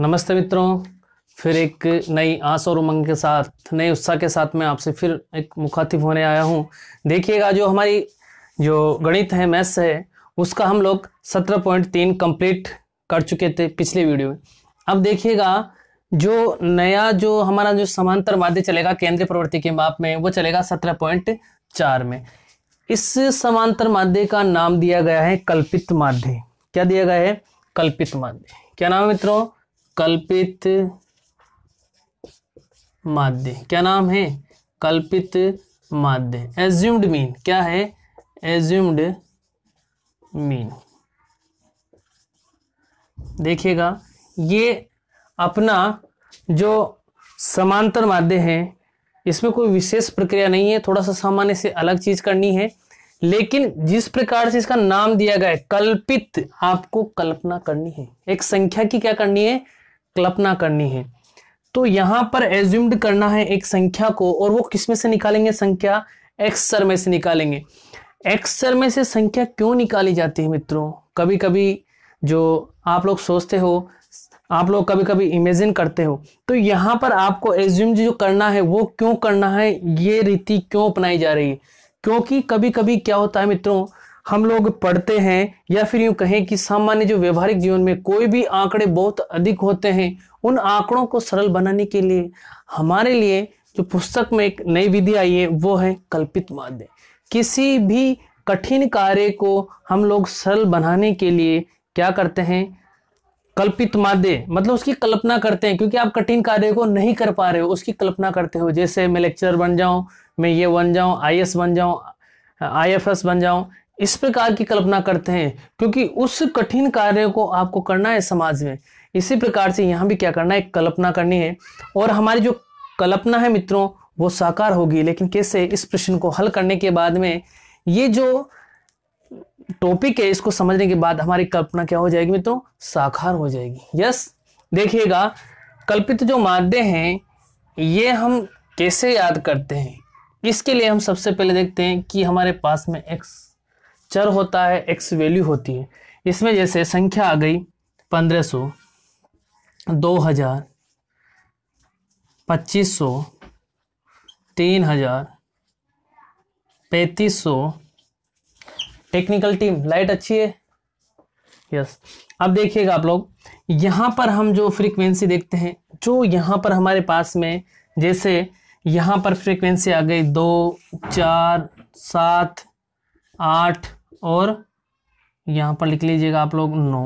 नमस्ते मित्रों फिर एक नई आस और उमंग के साथ नए उत्साह के साथ मैं आपसे फिर एक मुखातिब होने आया हूँ देखिएगा जो हमारी जो गणित है मैथ्स है उसका हम लोग सत्रह पॉइंट तीन कंप्लीट कर चुके थे पिछले वीडियो में अब देखिएगा जो नया जो हमारा जो समांतर माध्य चलेगा केंद्रीय प्रवृत्ति के माप में वो चलेगा सत्रह पॉइंट चार में इस समांतर माध्य का नाम दिया गया है कल्पित माध्य क्या दिया गया है कल्पित माध्य क्या नाम है मित्रों कल्पित माध्य क्या नाम है कल्पित माध्य एज्यूम्ड मीन क्या है एज्यूम्ड मीन देखिएगा ये अपना जो समांतर माध्य है इसमें कोई विशेष प्रक्रिया नहीं है थोड़ा सा सामान्य से अलग चीज करनी है लेकिन जिस प्रकार से इसका नाम दिया गया है कल्पित आपको कल्पना करनी है एक संख्या की क्या करनी है कल्पना करनी है तो यहां पर एज्यूम्ड करना है एक संख्या को और वो किसमें से निकालेंगे संख्या एक्सर में से निकालेंगे एक्सर में से संख्या क्यों निकाली जाती है मित्रों कभी कभी जो आप लोग सोचते हो आप लोग कभी कभी इमेजिन करते हो तो यहाँ पर आपको एज्यूम जो करना है वो क्यों करना है ये रीति क्यों अपनाई जा रही है क्योंकि कभी कभी क्या होता है मित्रों हम लोग पढ़ते हैं या फिर यूं कहें कि सामान्य जो व्यवहारिक जीवन में कोई भी आंकड़े बहुत अधिक होते हैं उन आंकड़ों को सरल बनाने के लिए हमारे लिए जो पुस्तक में एक नई विधि आई है वो है कल्पित माध्य किसी भी कठिन कार्य को हम लोग सरल बनाने के लिए क्या करते हैं कल्पित माध्य मतलब उसकी कल्पना करते हैं क्योंकि आप कठिन कार्य को नहीं कर पा रहे हो उसकी कल्पना करते हो जैसे मैं लेक्चर बन जाऊं मैं ये बन जाऊं आई बन जाऊं आई बन जाऊं इस प्रकार की कल्पना करते हैं क्योंकि उस कठिन कार्य को आपको करना है समाज में इसी प्रकार से यहाँ भी क्या करना है कल्पना करनी है और हमारी जो कल्पना है मित्रों वो साकार होगी लेकिन कैसे इस प्रश्न को हल करने के बाद में ये जो टॉपिक है इसको समझने के बाद हमारी कल्पना क्या हो जाएगी मित्रों साकार हो जाएगी यस देखिएगा कल्पित जो मादे हैं ये हम कैसे याद करते हैं इसके लिए हम सबसे पहले देखते हैं कि हमारे पास में एक्स चर होता है एक्स वैल्यू होती है इसमें जैसे संख्या आ गई पंद्रह सौ दो हजार पच्चीस सौ तीन हजार पैंतीस सौ टेक्निकल टीम लाइट अच्छी है यस अब देखिएगा आप लोग यहाँ पर हम जो फ्रीक्वेंसी देखते हैं जो यहाँ पर हमारे पास में जैसे यहाँ पर फ्रीक्वेंसी आ गई दो चार सात आठ और यहाँ पर लिख लीजिएगा आप लोग नौ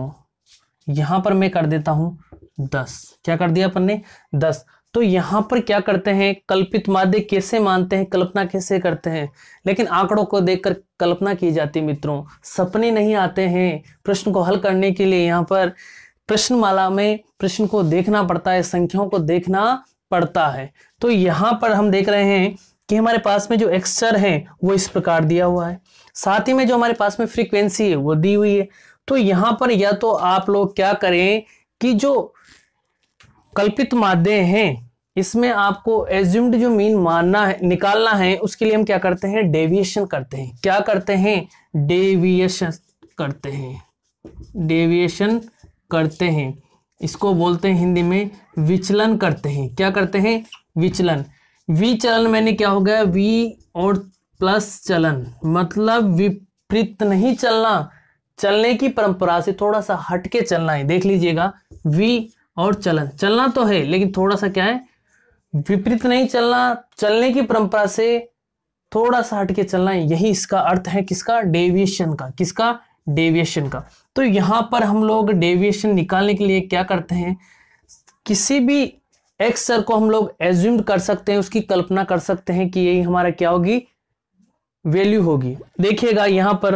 यहाँ पर मैं कर देता हूँ दस क्या कर दिया अपन ने दस तो यहाँ पर क्या करते हैं कल्पित माध्य कैसे मानते हैं कल्पना कैसे करते हैं लेकिन आंकड़ों को देखकर कल्पना की जाती मित्रों सपने नहीं आते हैं प्रश्न को हल करने के लिए यहाँ पर प्रश्नमाला में प्रश्न को देखना पड़ता है संख्याओं को देखना पड़ता है तो यहाँ पर हम देख रहे हैं कि हमारे पास में जो एक्सचर है वो इस प्रकार दिया हुआ है साथ ही में जो हमारे पास में फ्रीक्वेंसी है वो दी हुई है तो यहां पर या तो आप लोग क्या करें कि जो कल्पित मादे हैं इसमें आपको एज्यूम्ड जो मीन मानना है निकालना है उसके लिए हम क्या करते हैं डेविएशन करते हैं क्या करते हैं डेविएशन करते हैं डेविएशन करते हैं इसको बोलते हैं हिंदी में विचलन करते हैं क्या करते हैं विचलन विचलन मैंने क्या हो गया वी और प्लस चलन मतलब विपरीत नहीं चलना चलने की परंपरा से थोड़ा सा हटके चलना है देख लीजिएगा वी और चलन चलना तो है लेकिन थोड़ा सा क्या है विपरीत नहीं चलना चलने की परंपरा से थोड़ा सा हटके चलना है यही इसका अर्थ है किसका डेविएशन का किसका डेविएशन का तो यहां पर हम लोग डेविएशन निकालने के लिए क्या करते हैं किसी भी एक्सर को हम लोग एज्यूम कर सकते हैं उसकी कल्पना कर सकते हैं कि यही हमारा क्या होगी वैल्यू होगी देखिएगा यहाँ पर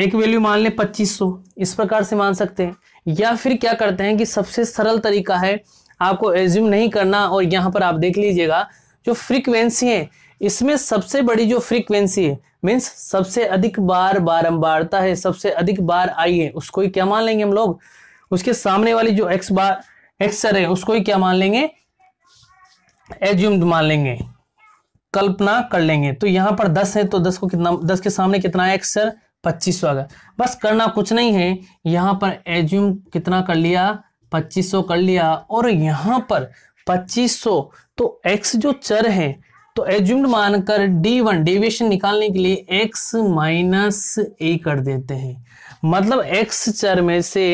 एक वैल्यू मान पच्चीस 2500 इस प्रकार से मान सकते हैं या फिर क्या करते हैं कि सबसे सरल तरीका है आपको एज्यूम नहीं करना और यहाँ पर आप देख लीजिएगा जो फ्रीक्वेंसी है इसमें सबसे बड़ी जो फ्रीक्वेंसी है मीन्स सबसे अधिक बार बारंबारता है सबसे अधिक बार आई है उसको ही क्या मान लेंगे हम लोग उसके सामने वाली जो एक्स बार एक्सर है उसको ही क्या मान लेंगे एज्यूम्ड मान लेंगे कल्पना कर लेंगे तो यहाँ पर दस है तो दस को कितना दस के सामने कितना आया एक्स सर पच्चीस आ गया बस करना कुछ नहीं है यहाँ पर एज्यूम कितना कर लिया पच्चीस कर लिया और यहाँ पर पच्चीस तो एक्स जो चर है तो एज्यूम्ड मानकर डी वन डेविएशन निकालने के लिए एक्स माइनस ए कर देते हैं मतलब एक्स चर में से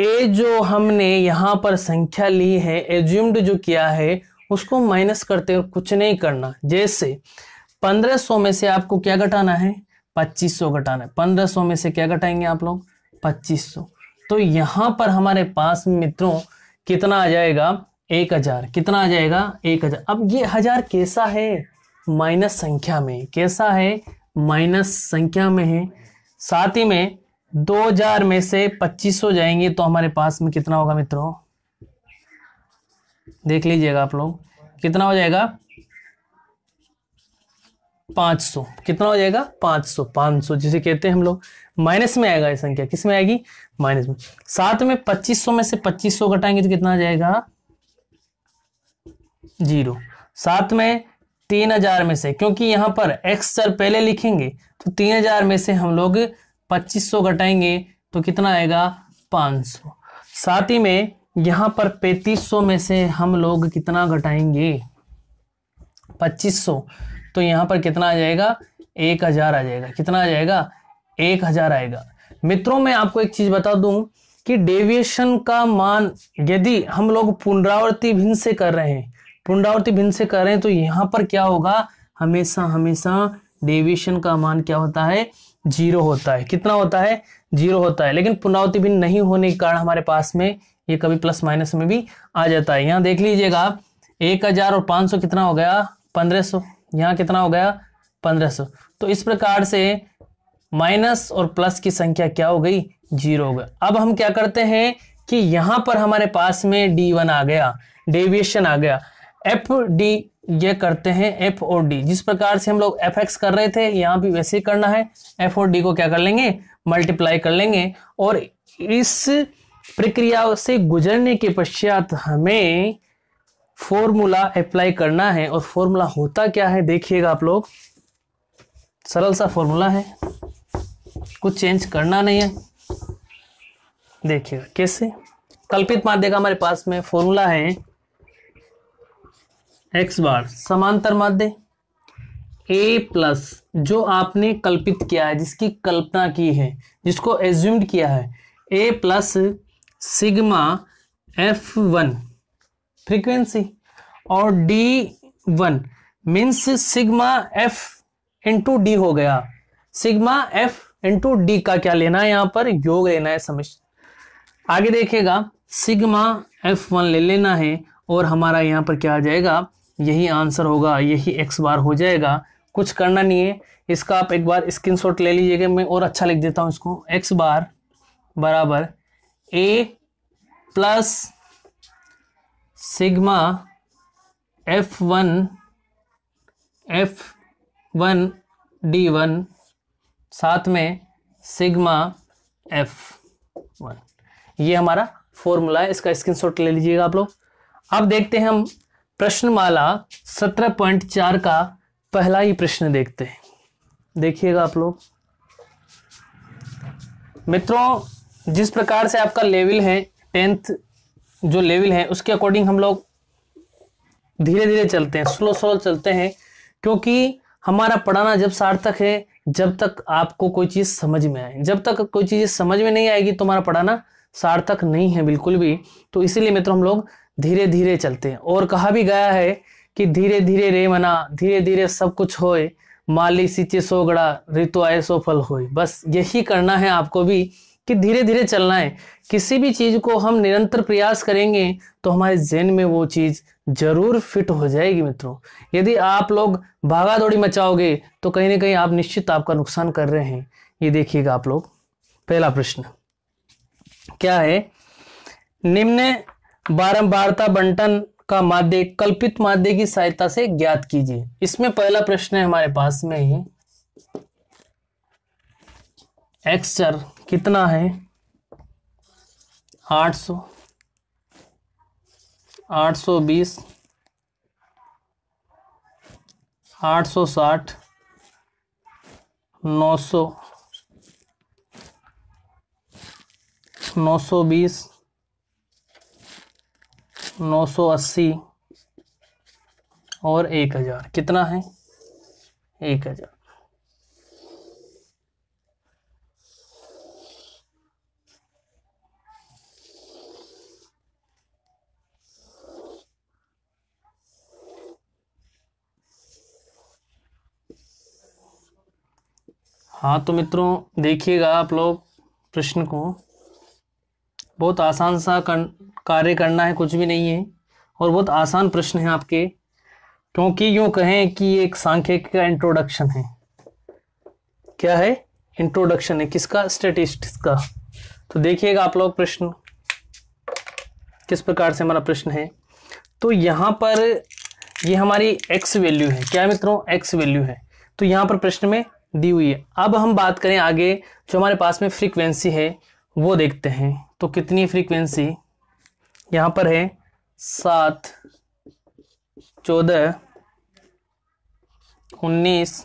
ए जो हमने यहां पर संख्या ली है एज्यूम्ड जो किया है उसको माइनस करते हुए कुछ नहीं करना जैसे 1500 में से आपको क्या घटाना है 2500 घटाना है 1500 में से क्या घटाएंगे आप लोग 2500 तो यहां पर हमारे पास मित्रों कितना आ जाएगा एक हजार कितना आ जाएगा एक हजार अब ये हजार कैसा है माइनस संख्या में कैसा है माइनस संख्या में है साथ ही में 2000 में से 2500 जाएंगे तो हमारे पास में कितना होगा मित्रों देख लीजिएगा आप लोग कितना हो जाएगा 500 सौ कितना हो जाएगा 500 सौ सौ जिसे कहते हैं हम लोग माइनस में आएगा ये संख्या किस में आएगी माइनस में सात में पच्चीस सौ में से पच्चीस सौ घटाएंगे तो कितना जाएगा जीरो सात में तीन हजार में से क्योंकि यहां पर एक्स चर पहले लिखेंगे तो तीन हजार में से हम लोग पच्चीस सौ घटाएंगे तो कितना आएगा पांच सौ साथ ही में यहां पर 3500 में से हम लोग कितना घटाएंगे 2500 तो यहाँ पर कितना आ जाएगा एक हजार आ जाएगा कितना आ जाएगा एक हजार आएगा मित्रों मैं आपको एक चीज बता दूं कि डेविएशन का मान यदि हम लोग पुनरावृत्ति भिन्न से कर रहे हैं पुनरावृत्ति भिन्न से कर रहे हैं तो यहाँ पर क्या होगा हमेशा हमेशा डेविएशन का मान क्या होता है जीरो होता है कितना होता है जीरो होता है लेकिन पुनरावृत्ति भिन्न नहीं होने के कारण हमारे पास में ये कभी प्लस माइनस में भी आ जाता है यहाँ देख लीजिएगा आप एक हज़ार और पाँच सौ कितना हो गया पंद्रह सौ यहाँ कितना हो गया पंद्रह सौ तो इस प्रकार से माइनस और प्लस की संख्या क्या हो गई जीरो हो गया अब हम क्या करते हैं कि यहाँ पर हमारे पास में डी वन आ गया डेविएशन आ गया एफ डी ये करते हैं एफ ओ डी जिस प्रकार से हम लोग एफ एक्स कर रहे थे यहाँ भी वैसे ही करना है एफ ओ डी को क्या कर लेंगे मल्टीप्लाई कर लेंगे और इस प्रक्रिया से गुजरने के पश्चात हमें फॉर्मूला अप्लाई करना है और फॉर्मूला होता क्या है देखिएगा आप लोग सरल सा फॉर्मूला है कुछ चेंज करना नहीं है देखिएगा कैसे कल्पित माध्य का हमारे पास में फॉर्मूला है एक्स बार समांतर माध्य ए प्लस जो आपने कल्पित किया है जिसकी कल्पना की है जिसको एज्यूम्ड किया है A plus sigma F one frequency और D one means sigma F into D हो गया सिग्मा एफ इंटू डी का क्या लेना है यहाँ पर योग लेना है समझ आगे देखिएगा सिग्मा एफ वन ले लेना है और हमारा यहाँ पर क्या आ जाएगा यही आंसर होगा यही एक्स बार हो जाएगा कुछ करना नहीं है इसका आप एक बार स्क्रीनशॉट ले लीजिएगा मैं और अच्छा लिख देता हूँ इसको एक्स बार बराबर A plus sigma F one F one D one साथ में सिग्मा एफ वन ये हमारा फॉर्मूला है इसका स्क्रीनशॉट ले लीजिएगा आप लोग अब देखते हैं हम प्रश्नमाला सत्रह पॉइंट चार का पहला ही प्रश्न देखते हैं देखिएगा आप लोग मित्रों जिस प्रकार से आपका लेवल है टेंथ जो लेवल है उसके अकॉर्डिंग हम लोग धीरे धीरे चलते हैं स्लो स्लो चलते हैं क्योंकि हमारा पढ़ाना जब सार्थक है जब तक आपको कोई चीज़ समझ में आए जब तक कोई चीज़ समझ में नहीं आएगी तो हमारा पढ़ाना सार्थक नहीं है बिल्कुल भी तो इसीलिए मित्रों हम लोग धीरे धीरे चलते हैं और कहा भी गया है कि धीरे धीरे रे मना धीरे धीरे सब कुछ होए माली सिंचे सो गड़ा ऋतु आए सो फल होए बस यही करना है आपको भी कि धीरे धीरे चलना है किसी भी चीज़ को हम निरंतर प्रयास करेंगे तो हमारे जेन में वो चीज़ जरूर फिट हो जाएगी मित्रों यदि आप लोग भागा दौड़ी मचाओगे तो कहीं ना कहीं आप निश्चित आपका नुकसान कर रहे हैं ये देखिएगा आप लोग पहला प्रश्न क्या है निम्न बारंबारता बंटन का माध्य कल्पित माध्य की सहायता से ज्ञात कीजिए इसमें पहला प्रश्न है हमारे पास में ही एक्सचर कितना है 800 820 860 900 920 980 और 1000 कितना है 1000 हाँ तो मित्रों देखिएगा आप लोग प्रश्न को बहुत आसान सा कर, कार्य करना है कुछ भी नहीं है और बहुत आसान प्रश्न है आपके क्योंकि यूं कहें कि एक सांख्यिक का इंट्रोडक्शन है क्या है इंट्रोडक्शन है किसका स्टेटिस्टिक्स का तो देखिएगा आप लोग प्रश्न किस प्रकार से हमारा प्रश्न है तो यहाँ पर ये हमारी एक्स वैल्यू है क्या मित्रों एक्स वैल्यू है तो यहाँ पर प्रश्न में दी हुई है अब हम बात करें आगे जो हमारे पास में फ्रीक्वेंसी है वो देखते हैं तो कितनी फ्रीक्वेंसी यहां पर है सात चौदह उन्नीस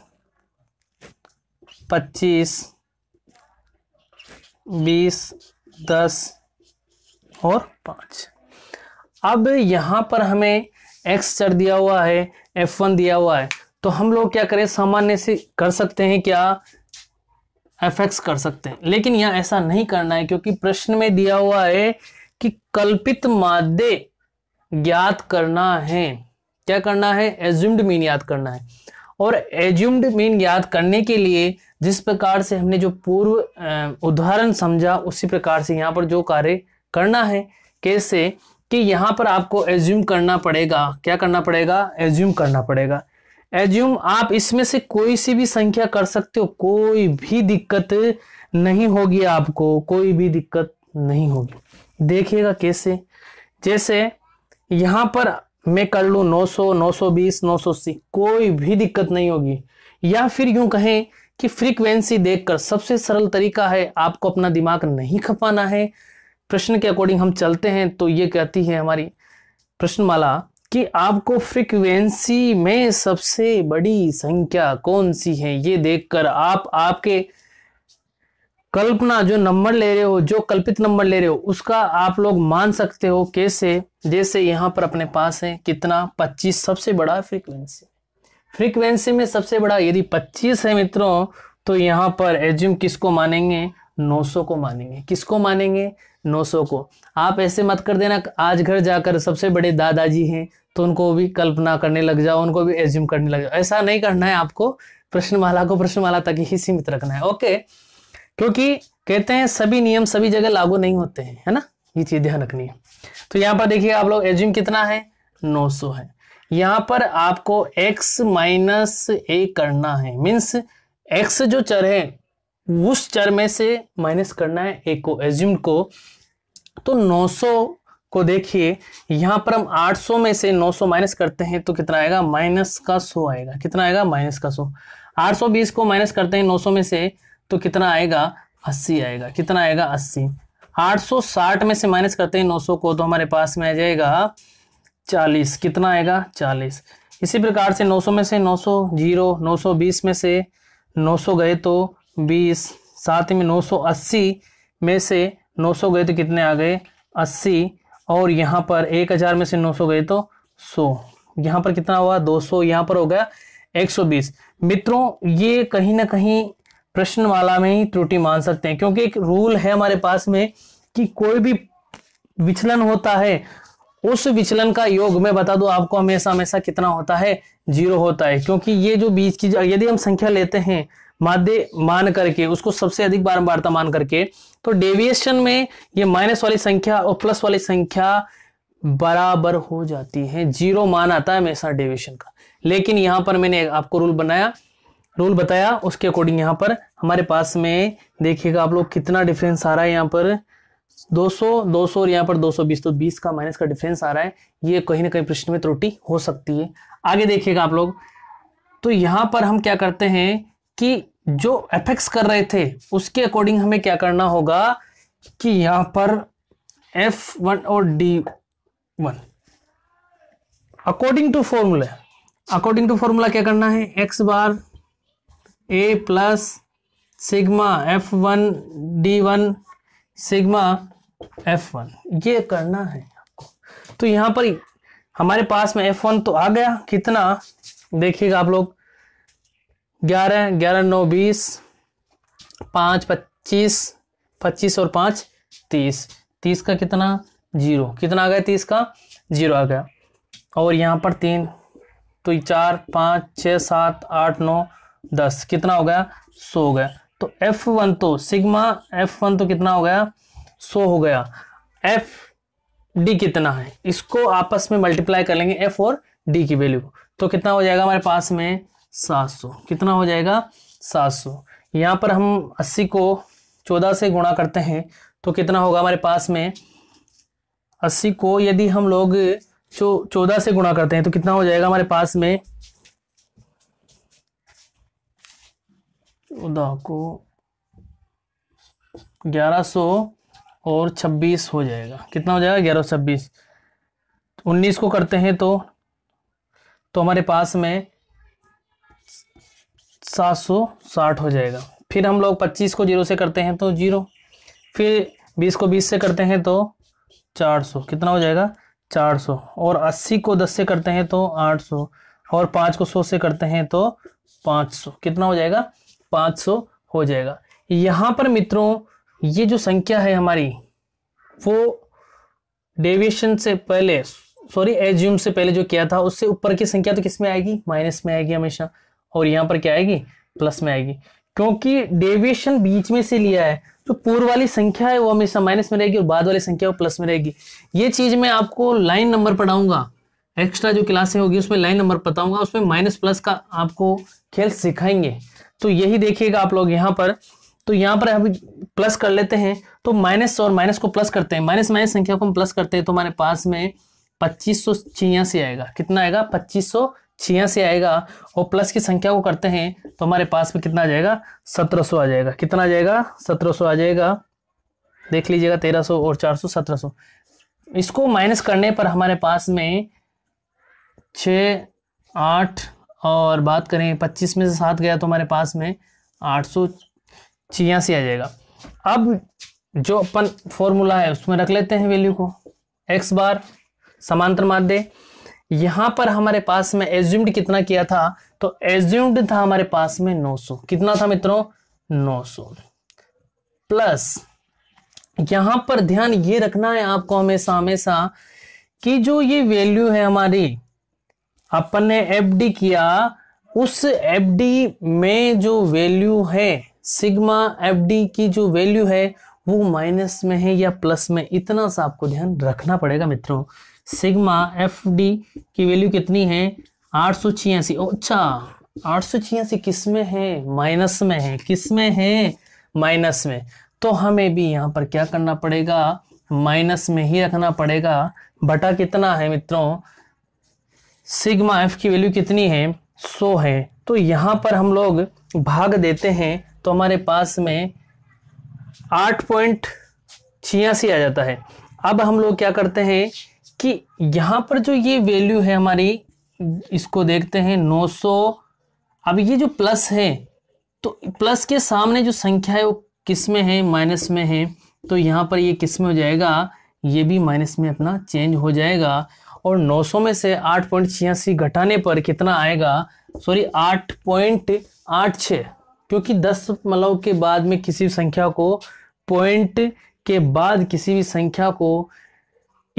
पच्चीस बीस दस और पांच अब यहां पर हमें एक्स चर दिया हुआ है एफ वन दिया हुआ है तो हम लोग क्या करें सामान्य से कर सकते हैं क्या एफ एक्स कर सकते हैं लेकिन यहाँ ऐसा नहीं करना है क्योंकि प्रश्न में दिया हुआ है कि कल्पित माध्य ज्ञात करना है क्या करना है एज्यूम्ड मीन याद करना है और एज्यूम्ड मीन याद करने के लिए जिस प्रकार से हमने जो पूर्व उदाहरण समझा उसी प्रकार से यहाँ पर जो कार्य करना है कैसे कि यहाँ पर आपको एज्यूम करना पड़ेगा क्या करना पड़ेगा एज्यूम करना पड़ेगा एज्यूम आप इसमें से कोई सी भी संख्या कर सकते हो कोई भी दिक्कत नहीं होगी आपको कोई भी दिक्कत नहीं होगी देखिएगा कैसे जैसे यहां पर मैं कर लू 900, 920, 980 कोई भी दिक्कत नहीं होगी या फिर यूं कहें कि फ्रीक्वेंसी देखकर सबसे सरल तरीका है आपको अपना दिमाग नहीं खपाना है प्रश्न के अकॉर्डिंग हम चलते हैं तो ये कहती है हमारी प्रश्नमाला कि आपको फ्रिक्वेंसी में सबसे बड़ी संख्या कौन सी है ये देखकर आप आपके कल्पना जो नंबर ले रहे हो जो कल्पित नंबर ले रहे हो उसका आप लोग मान सकते हो कैसे जैसे यहां पर अपने पास है कितना 25 सबसे बड़ा फ्रीक्वेंसी फ्रीक्वेंसी में सबसे बड़ा यदि 25 है मित्रों तो यहाँ पर एज्यूम किसको मानेंगे 900 को मानेंगे किसको मानेंगे नौसौ को आप ऐसे मत कर देना आज घर जाकर सबसे बड़े दादाजी हैं तो उनको भी कल्पना करने लग जाओ उनको भी एज्यूम करने लग जाओ ऐसा नहीं करना है आपको प्रश्नमाला को प्रश्नमाला तक ही सीमित रखना है ओके क्योंकि कहते हैं सभी नियम सभी जगह लागू नहीं होते हैं है ना ये चीज ध्यान रखनी है तो यहाँ पर देखिए आप लोग एज्यूम कितना है 900 है यहाँ पर आपको x माइनस ए करना है मीन्स x जो चर है उस चर में से माइनस करना है ए को एज्यूम को तो 900 को देखिए यहां पर हम 800 में से 900 माइनस करते हैं तो कितना आएगा माइनस का 100 आएगा कितना आएगा माइनस का 100 820 को माइनस करते हैं 900 में से तो कितना आएगा 80 आएगा कितना आएगा 80 860 में से माइनस करते हैं 900 को तो हमारे पास में आ जाएगा 40 कितना आएगा 40 इसी प्रकार से 900 में से 900 जीरो 920 में से 900 गए तो 20 साथ में 980 में से 900 गए तो कितने आ गए 80 और यहाँ पर 1000 में से 900 गए तो 100 यहाँ पर कितना हुआ 200 सौ यहाँ पर हो गया 120 मित्रों ये कहीं ना कहीं वाला में ही त्रुटि मान सकते हैं क्योंकि एक रूल है हमारे पास में कि कोई भी विचलन होता है उस विचलन का योग मैं बता दूं आपको हमेशा हमेशा कितना होता है जीरो होता है क्योंकि ये जो बीच की यदि हम संख्या लेते हैं माध्य मान करके उसको सबसे अधिक बारंबारता मान करके तो डेविएशन में ये माइनस वाली संख्या और प्लस वाली संख्या बराबर हो जाती है जीरो मान आता है हमेशा डेविएशन का लेकिन यहाँ पर मैंने आपको रूल बनाया रूल बताया उसके अकॉर्डिंग यहाँ पर हमारे पास में देखिएगा आप लोग कितना डिफरेंस आ रहा है यहाँ पर 200 200 और यहाँ पर 220 तो 20 का माइनस का डिफरेंस आ रहा है ये कहीं ना कहीं प्रश्न में त्रुटि हो सकती है आगे देखिएगा आप लोग तो यहाँ पर हम क्या करते हैं कि जो एफेक्स कर रहे थे उसके अकॉर्डिंग हमें क्या करना होगा कि यहां पर एफ वन और D one according to formula according to formula क्या करना है X bar A plus sigma F one D one sigma F one ये करना है आपको तो यहां पर हमारे पास में एफ वन तो आ गया कितना देखिएगा आप लोग ग्यारह ग्यारह नौ बीस पाँच पच्चीस पच्चीस और पाँच तीस तीस का कितना जीरो कितना आ गया तीस का जीरो आ गया और यहाँ पर तीन तो चार पाँच छः सात आठ नौ दस कितना हो गया सौ हो गया तो एफ वन तो सिग्मा एफ वन तो कितना हो गया सौ हो गया एफ डी कितना है इसको आपस में मल्टीप्लाई कर लेंगे एफ और डी की वैल्यू तो कितना हो जाएगा हमारे पास में सात सौ कितना हो जाएगा सात सौ यहाँ पर हम अस्सी को चौदह से गुणा करते हैं तो कितना होगा हमारे पास में अस्सी को यदि हम लोग चौदह से गुणा करते हैं तो कितना हो जाएगा हमारे पास में चौदह को ग्यारह सौ और छब्बीस हो जाएगा कितना हो जाएगा ग्यारह सौ छब्बीस उन्नीस को करते हैं तो तो हमारे पास में सात सौ साठ हो जाएगा फिर हम लोग पच्चीस को जीरो से करते हैं तो जीरो फिर बीस को बीस से करते हैं तो चार सौ कितना हो जाएगा चार सौ और अस्सी को दस से करते हैं तो आठ सौ और पाँच को सौ से करते हैं तो पाँच सौ कितना हो जाएगा पाँच सौ हो जाएगा यहाँ पर मित्रों ये जो संख्या है हमारी वो डेविएशन से पहले सॉरी एज्यूम से पहले जो किया था उससे ऊपर की संख्या तो किस में आएगी माइनस में आएगी हमेशा और यहाँ पर क्या आएगी प्लस में आएगी क्योंकि डेविएशन बीच में से लिया है तो पूर्व वाली संख्या है वो हमेशा माइनस में रहेगी और बाद वाली संख्या वो प्लस में रहेगी ये चीज मैं आपको लाइन नंबर पढ़ाऊंगा एक्स्ट्रा जो क्लासें होगी उसमें लाइन नंबर बताऊंगा उसमें माइनस प्लस का आपको खेल सिखाएंगे तो यही देखिएगा आप लोग यहाँ पर तो यहाँ पर हम प्लस कर लेते हैं तो माइनस और माइनस को प्लस करते हैं माइनस माइनस संख्या को हम प्लस करते हैं तो हमारे पास में पच्चीस आएगा कितना आएगा पच्चीस छिया से आएगा और प्लस की संख्या को करते हैं तो हमारे पास में कितना आ जाएगा सत्रह सौ आ जाएगा कितना आ जाएगा सत्रह सौ आ जाएगा देख लीजिएगा तेरह सौ और चार सौ सत्रह सौ इसको माइनस करने पर हमारे पास में छ आठ और बात करें पच्चीस में से सात गया तो हमारे पास में आठ सौ छियासी आ जाएगा अब जो अपन फॉर्मूला है उसमें रख लेते हैं वैल्यू को एक्स बार समांतर माध्य यहां पर हमारे पास में एज्यूम्ड कितना किया था तो एज्यूम्ड था हमारे पास में 900 कितना था मित्रों 900 प्लस यहां पर ध्यान ये रखना है आपको हमेशा हमेशा कि जो ये वैल्यू है हमारी अपन ने एफडी किया उस एफडी में जो वैल्यू है सिग्मा एफडी की जो वैल्यू है वो माइनस में है या प्लस में इतना सा आपको ध्यान रखना पड़ेगा मित्रों सिग्मा एफ डी की वैल्यू कितनी है आठ सौ छियासी अच्छा आठ सौ छियासी किस में है माइनस में है किस में है माइनस में तो हमें भी यहाँ पर क्या करना पड़ेगा माइनस में ही रखना पड़ेगा बटा कितना है मित्रों सिग्मा एफ की वैल्यू कितनी है सो है तो यहाँ पर हम लोग भाग देते हैं तो हमारे पास में आठ पॉइंट छियासी आ जाता है अब हम लोग क्या करते हैं कि यहाँ पर जो ये वैल्यू है हमारी इसको देखते हैं 900 अब ये जो प्लस है तो प्लस के सामने जो संख्या है वो किस में है माइनस में है तो यहाँ पर ये किस में हो जाएगा ये भी माइनस में अपना चेंज हो जाएगा और 900 में से आठ पॉइंट छियासी घटाने पर कितना आएगा सॉरी आठ पॉइंट आठ छः क्योंकि दस मतलब के बाद में किसी भी संख्या को पॉइंट के बाद किसी भी संख्या को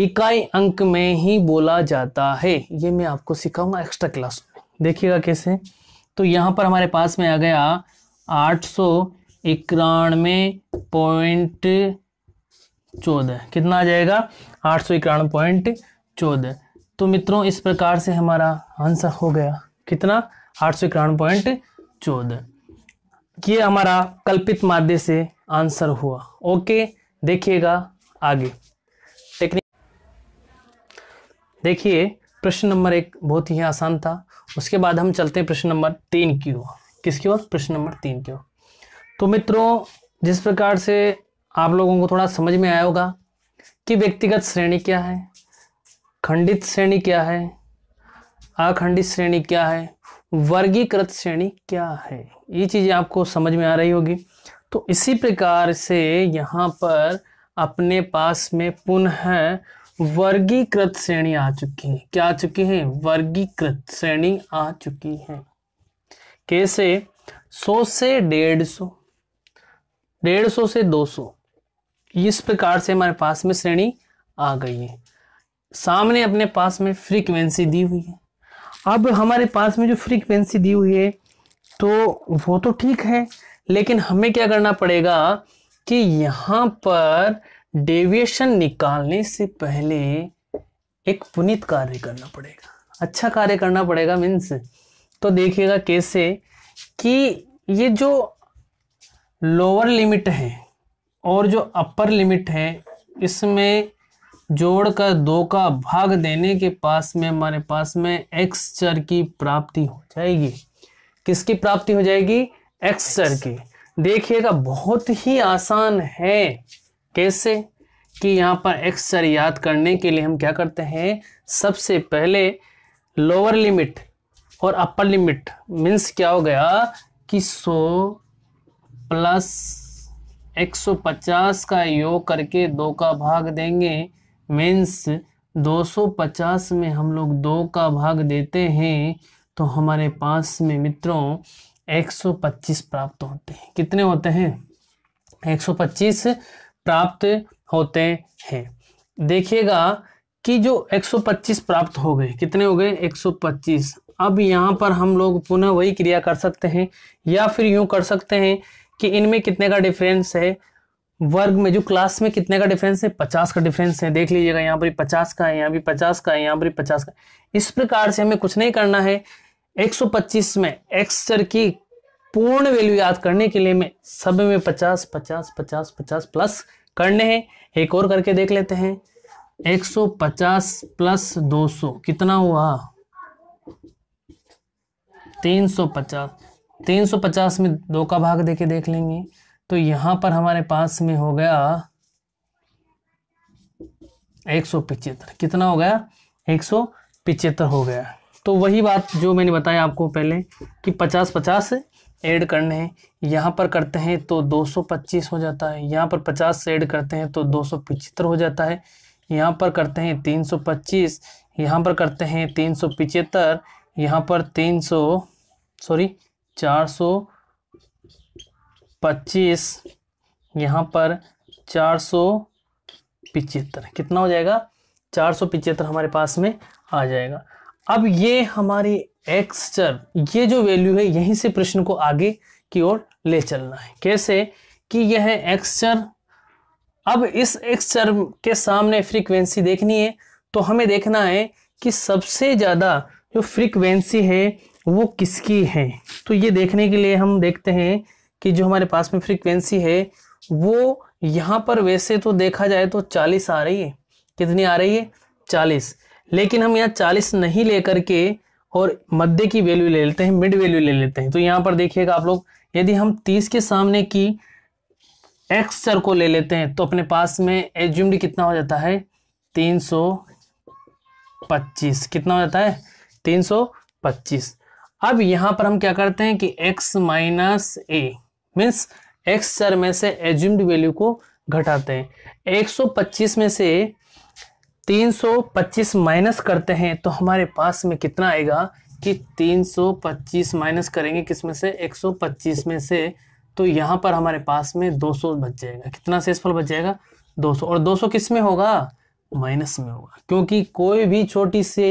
इकाई अंक में ही बोला जाता है ये मैं आपको सिखाऊंगा एक्स्ट्रा क्लास में देखिएगा कैसे तो यहाँ पर हमारे पास में आ गया आठ सौ इक्यानवे पॉइंट चौदह कितना आ जाएगा आठ सौ इक्यानवे पॉइंट चौदह तो मित्रों इस प्रकार से हमारा आंसर हो गया कितना आठ सौ इक्यानवे पॉइंट चौदह ये हमारा कल्पित माध्य से आंसर हुआ ओके देखिएगा आगे देखिए प्रश्न नंबर एक बहुत ही आसान था उसके बाद हम चलते हैं प्रश्न नंबर तीन की ओर किसकी ओर प्रश्न नंबर तीन की ओर तो मित्रों जिस प्रकार से आप लोगों को थोड़ा समझ में आया होगा कि व्यक्तिगत श्रेणी क्या है खंडित श्रेणी क्या है अखंडित श्रेणी क्या है वर्गीकृत श्रेणी क्या है ये चीज़ें आपको समझ में आ रही होगी तो इसी प्रकार से यहाँ पर अपने पास में पुनः वर्गीकृत श्रेणी आ चुकी है क्या आ चुकी है वर्गीकृत श्रेणी आ चुकी है कैसे सौ से डेढ़ सौ डेढ़ सौ से दो सौ इस प्रकार से हमारे पास में श्रेणी आ गई है सामने अपने पास में फ्रीक्वेंसी दी हुई है अब हमारे पास में जो फ्रीक्वेंसी दी हुई है तो वो तो ठीक है लेकिन हमें क्या करना पड़ेगा कि यहाँ पर डेविएशन निकालने से पहले एक पुनित कार्य करना पड़ेगा अच्छा कार्य करना पड़ेगा मीन्स तो देखिएगा कैसे कि ये जो लोअर लिमिट है और जो अपर लिमिट है इसमें जोड़कर दो का भाग देने के पास में हमारे पास में एक्स चर की प्राप्ति हो जाएगी किसकी प्राप्ति हो जाएगी एक्स चर की देखिएगा बहुत ही आसान है कैसे कि यहाँ पर अक्सर याद करने के लिए हम क्या करते हैं सबसे पहले लोअर लिमिट और अपर लिमिट मीन्स क्या हो गया कि 100 प्लस 150 का योग करके दो का भाग देंगे मीन्स 250 में हम लोग दो का भाग देते हैं तो हमारे पास में मित्रों 125 प्राप्त होते हैं कितने होते हैं 125 प्राप्त होते हैं देखिएगा कि जो 125 प्राप्त हो गए कितने हो गए 125 अब यहाँ पर हम लोग पुनः वही क्रिया कर सकते हैं या फिर यूं कर सकते हैं कि इनमें कितने का डिफरेंस है वर्ग में जो क्लास में कितने का डिफरेंस है पचास का डिफरेंस है देख लीजिएगा यहाँ पर पचास का है यहाँ भी पचास का है यहाँ पर पचास का इस प्रकार से हमें कुछ नहीं करना है 125 में एक्सर की पूर्ण वैल्यू याद करने के लिए मैं सब में 50 50 50 50 प्लस करने हैं एक और करके देख लेते हैं 150 प्लस 200 कितना हुआ 350 350 में दो का भाग देके देख लेंगे तो यहां पर हमारे पास में हो गया एक सौ कितना हो गया एक सौ हो गया तो वही बात जो मैंने बताया आपको पहले कि पचास पचास ऐड करने हैं यहाँ पर करते हैं तो 225 हो जाता है यहाँ पर 50 से ऐड करते हैं तो दो हो जाता है यहाँ पर करते हैं 325 यहाँ पर करते हैं तीन सौ पिचहत्तर यहाँ पर तीन सौ सॉरी चार सौ पच्चीस यहाँ पर चार सौ पिचहत्तर कितना हो जाएगा चार सौ पिचहत्तर हमारे पास में आ जाएगा अब ये हमारी एक्सचर ये जो वैल्यू है यहीं से प्रश्न को आगे की ओर ले चलना है कैसे कि यह है एक्सचर अब इस एक्सचर के सामने फ्रीक्वेंसी देखनी है तो हमें देखना है कि सबसे ज़्यादा जो फ्रीक्वेंसी है वो किसकी है तो ये देखने के लिए हम देखते हैं कि जो हमारे पास में फ्रीक्वेंसी है वो यहाँ पर वैसे तो देखा जाए तो चालीस आ रही है कितनी आ रही है चालीस लेकिन हम यहाँ चालीस नहीं लेकर के और मध्य की वैल्यू ले लेते हैं मिड वैल्यू ले लेते हैं तो यहाँ पर देखिएगा आप लोग यदि हम तीस के सामने की एक्स चर को ले लेते हैं तो अपने पास में एज्यूम्ड कितना हो जाता है तीन सौ पच्चीस कितना हो जाता है तीन सौ पच्चीस अब यहाँ पर हम क्या करते हैं कि X minus A means X चर में से एज्यूम्ड वैल्यू को घटाते हैं पच्चीस में से 325 माइनस करते हैं तो हमारे पास में कितना आएगा कि 325 माइनस करेंगे किस में से 125 में से तो यहाँ पर हमारे पास में 200 बच जाएगा कितना शेषफल बच जाएगा 200 और 200 किस में होगा माइनस में होगा क्योंकि कोई भी छोटी से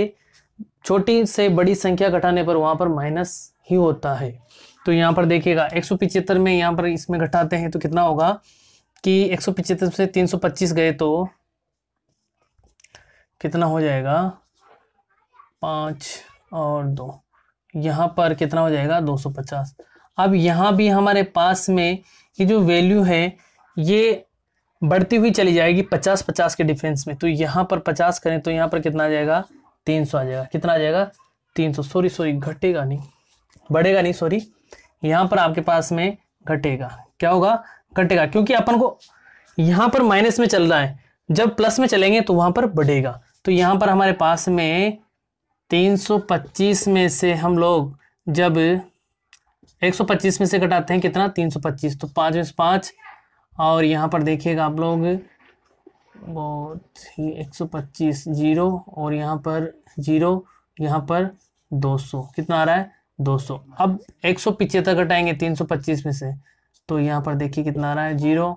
छोटी से बड़ी संख्या घटाने पर वहाँ पर माइनस ही होता है तो यहाँ पर देखिएगा एक में यहाँ पर इसमें घटाते हैं तो कितना होगा कि एक से तीन गए तो कितना हो जाएगा पाँच और दो यहाँ पर कितना हो जाएगा दो सौ पचास अब यहाँ भी हमारे पास में ये जो वैल्यू है ये बढ़ती हुई चली जाएगी पचास पचास के डिफरेंस में तो यहाँ पर पचास करें तो यहाँ पर कितना आ जाएगा तीन सौ आ जाएगा कितना आ जाएगा तीन सौ सॉरी सॉरी घटेगा नहीं बढ़ेगा नहीं सॉरी यहाँ पर आपके पास में घटेगा क्या होगा घटेगा क्योंकि अपन को यहाँ पर माइनस में चल रहा है जब प्लस में चलेंगे तो वहाँ पर बढ़ेगा तो यहाँ पर हमारे पास में 325 में से हम लोग जब 125 में से घटाते हैं कितना 325 तो पाँच में से पाँच और यहाँ पर देखिएगा आप लोग बहुत ही 125 जीरो और यहाँ पर जीरो यहाँ पर 200 कितना आ रहा है 200 अब एक सौ पिचहत्तर घटाएंगे तीन में से तो यहाँ पर देखिए कितना आ रहा है जीरो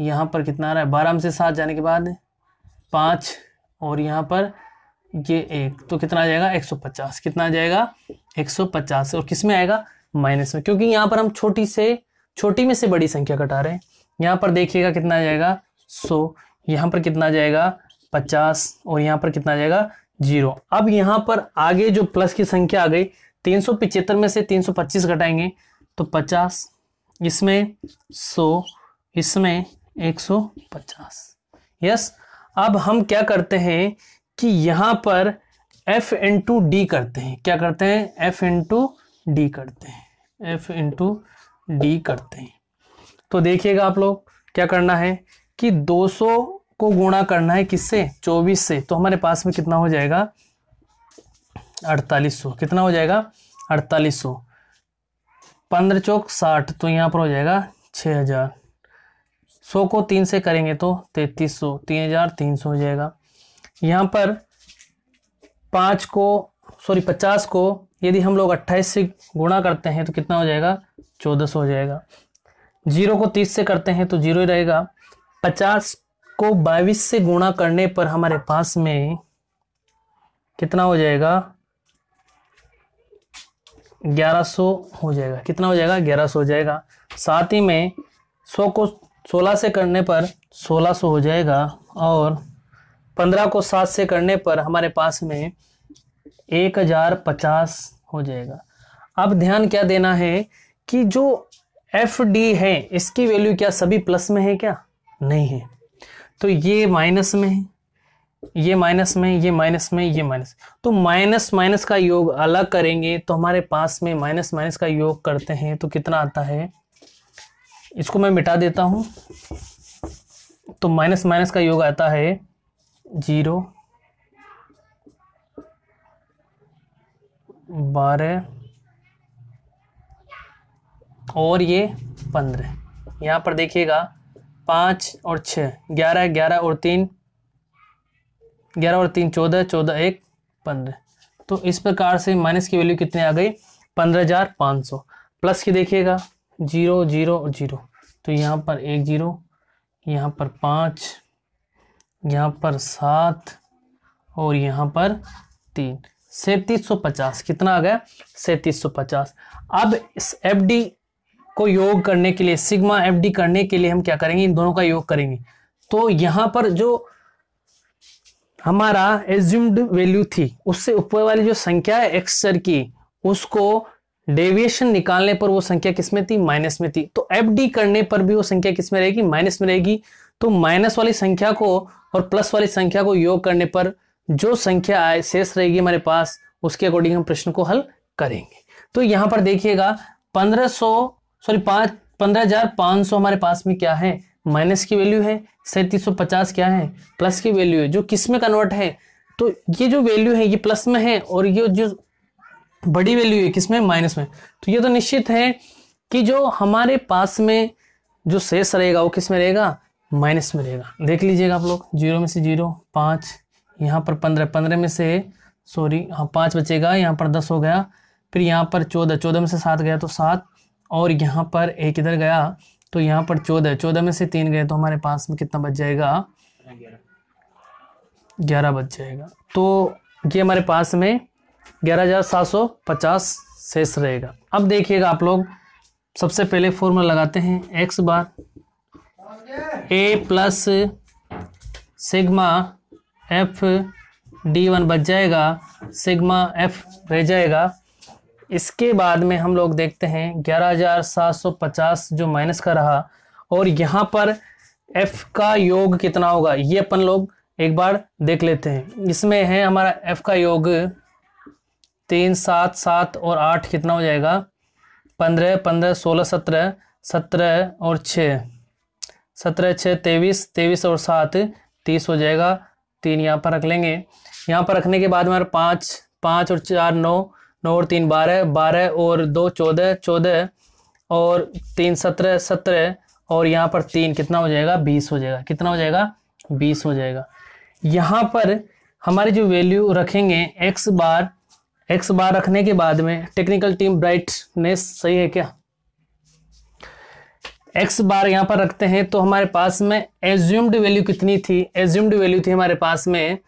यहाँ पर कितना आ रहा है बारह में से सात जाने के बाद पाँच और यहाँ पर ये एक तो कितना आ जाएगा 150 कितना आ जाएगा 150 और किस में आएगा माइनस में क्योंकि यहाँ पर हम छोटी से छोटी में से बड़ी संख्या कटा रहे हैं यहाँ पर देखिएगा कितना आ जाएगा 100 यहाँ पर कितना आ जाएगा पचास और यहाँ पर कितना आ जाएगा जीरो अब यहाँ पर आगे जो प्लस की संख्या आ गई तीन सौ में से तीन सौ पच्चीस घटाएंगे तो पचास इसमें सौ इसमें एक सौ पचास यस अब हम क्या करते हैं कि यहाँ पर एफ टू डी करते हैं क्या करते हैं एफ टू डी करते हैं एफ इंटू डी करते हैं तो देखिएगा आप लोग क्या करना है कि 200 को गुणा करना है किससे 24 से तो हमारे पास में कितना हो जाएगा 4800 कितना हो जाएगा 4800 पंद्रह चौक साठ तो यहाँ पर हो जाएगा 6000 सौ को तीन से करेंगे तो तैतीस सौ तीन हजार तीन सौ हो जाएगा यहाँ पर पाँच को सॉरी पचास को यदि हम लोग अट्ठाईस से गुणा करते हैं तो कितना हो जाएगा चौदह सौ हो जाएगा जीरो को तीस से करते हैं तो जीरो ही रहेगा पचास को बाईस से गुणा करने पर हमारे पास में कितना हो जाएगा ग्यारह सौ हो जाएगा कितना हो जाएगा ग्यारह सौ हो जाएगा साथ ही में सौ को सोलह से करने पर सोलह सौ सो हो जाएगा और पंद्रह को सात से करने पर हमारे पास में एक हज़ार पचास हो जाएगा अब ध्यान क्या देना है कि जो एफ डी है इसकी वैल्यू क्या सभी प्लस में है क्या नहीं है तो ये माइनस में है ये माइनस में ये माइनस में ये माइनस तो माइनस माइनस का योग अलग करेंगे तो हमारे पास में माइनस माइनस का योग करते हैं तो कितना आता है इसको मैं मिटा देता हूँ तो माइनस माइनस का योग आता है जीरो बारह और ये पंद्रह यहाँ पर देखिएगा पाँच और छः ग्यारह ग्यारह और तीन ग्यारह और तीन चौदह चौदह एक पंद्रह तो इस प्रकार से माइनस की वैल्यू कितनी आ गई पंद्रह हज़ार पाँच सौ प्लस की देखिएगा जीरो जीरो और जीरो तो यहाँ पर एक जीरो यहाँ पर पाँच यहाँ पर सात और यहाँ पर तीन सैंतीस सौ पचास कितना आ गया सैंतीस सौ पचास अब इस एफ डी को योग करने के लिए सिग्मा एफ डी करने के लिए हम क्या करेंगे इन दोनों का योग करेंगे तो यहाँ पर जो हमारा एज्यूम्ड वैल्यू थी उससे ऊपर वाली जो संख्या है एक्सर की उसको डेविएशन निकालने पर वो संख्या किसमें थी माइनस में थी तो एफ डी करने पर भी वो संख्या किसमें रहेगी माइनस में रहेगी तो माइनस वाली संख्या को और प्लस वाली संख्या को योग करने पर जो संख्या आए शेष रहेगी हमारे पास उसके अकॉर्डिंग हम प्रश्न को हल करेंगे तो यहां पर देखिएगा पंद्रह सॉरी पांच पंद्रह हजार पांच सौ हमारे पास में क्या है माइनस की वैल्यू है सैंतीस सौ पचास क्या है प्लस की वैल्यू है जो किस में कन्वर्ट है तो ये जो वैल्यू है ये प्लस में है और ये जो बड़ी वैल्यू है किसमें माइनस में तो ये तो निश्चित है कि जो हमारे पास में जो शेष रहेगा वो किस में रहेगा माइनस में रहेगा देख लीजिएगा आप लोग जीरो में से जीरो पाँच यहाँ पर पंद्रह पंद्रह में से सॉरी हाँ पाँच बचेगा यहाँ पर दस हो गया फिर यहाँ पर चौदह चौदह में से सात गया तो सात और यहाँ पर एक इधर गया तो यहाँ पर चौदह चौदह में से तीन गए तो हमारे पास में कितना बच जाएगा ग्यारह बच जाएगा तो ये हमारे पास में ग्यारह हज़ार सात सौ पचास शेष रहेगा अब देखिएगा आप लोग सबसे पहले फॉर्मूला लगाते हैं X bar A plus sigma F D one बच जाएगा सिग्मा एफ रह जाएगा इसके बाद में हम लोग देखते हैं ग्यारह हज़ार सात सौ पचास जो माइनस का रहा और यहाँ पर एफ का योग कितना होगा ये अपन लोग एक बार देख लेते हैं इसमें है हमारा एफ का योग तीन सात सात और आठ कितना हो जाएगा पंद्रह पंद्रह सोलह सत्रह सत्रह और छः सत्रह छः तेईस तेईस और सात तीस हो जाएगा तीन यहाँ पर रख लेंगे यहाँ पर रखने के बाद हमारे पाँच पाँच और चार नौ नौ और तीन बारह बारह और दो चौदह चौदह और तीन सत्रह सत्रह और यहाँ पर तीन कितना हो जाएगा बीस हो जाएगा कितना हो जाएगा बीस हो जाएगा यहाँ पर हमारी जो वैल्यू रखेंगे एक्स बार एक्स बार रखने के बाद में टेक्निकल टीम ब्राइटनेस सही है क्या एक्स बार यहां पर रखते हैं तो हमारे पास में एज्यूम्ड वैल्यू कितनी थी एज्यूम्ड वैल्यू थी हमारे पास में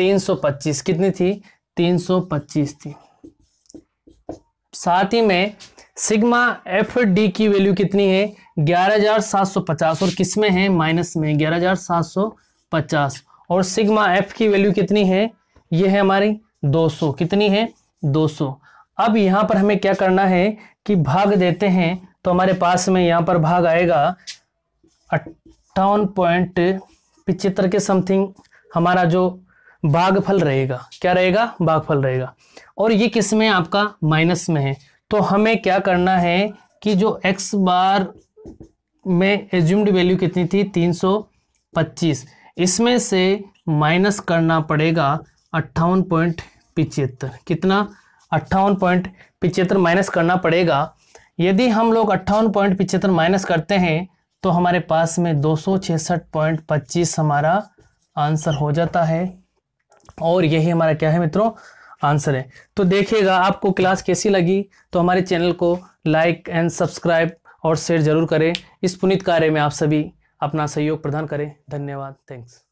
325 कितनी थी 325 थी साथ ही में सिग्मा एफ डी की वैल्यू कितनी है 11,750 और किस में है माइनस में 11,750 और सिग्मा एफ की वैल्यू कितनी है यह है हमारी 200 कितनी है 200 अब यहाँ पर हमें क्या करना है कि भाग देते हैं तो हमारे पास में यहाँ पर भाग आएगा अट्ठावन पॉइंट पिचहत्तर के समथिंग हमारा जो भागफल रहेगा क्या रहेगा भागफल रहेगा और ये किस में आपका माइनस में है तो हमें क्या करना है कि जो एक्स बार में एज्यूम्ड वैल्यू कितनी थी 325 इसमें से माइनस करना पड़ेगा अट्ठावन पॉइंट पिचहत्तर कितना अट्ठावन पॉइंट पिचहत्तर माइनस करना पड़ेगा यदि हम लोग अट्ठावन पॉइंट पिचहत्तर माइनस करते हैं तो हमारे पास में दो सौ पॉइंट पच्चीस हमारा आंसर हो जाता है और यही हमारा क्या है मित्रों आंसर है तो देखिएगा आपको क्लास कैसी लगी तो हमारे चैनल को लाइक एंड सब्सक्राइब और शेयर जरूर करें इस पुनित कार्य में आप सभी अपना सहयोग प्रदान करें धन्यवाद थैंक्स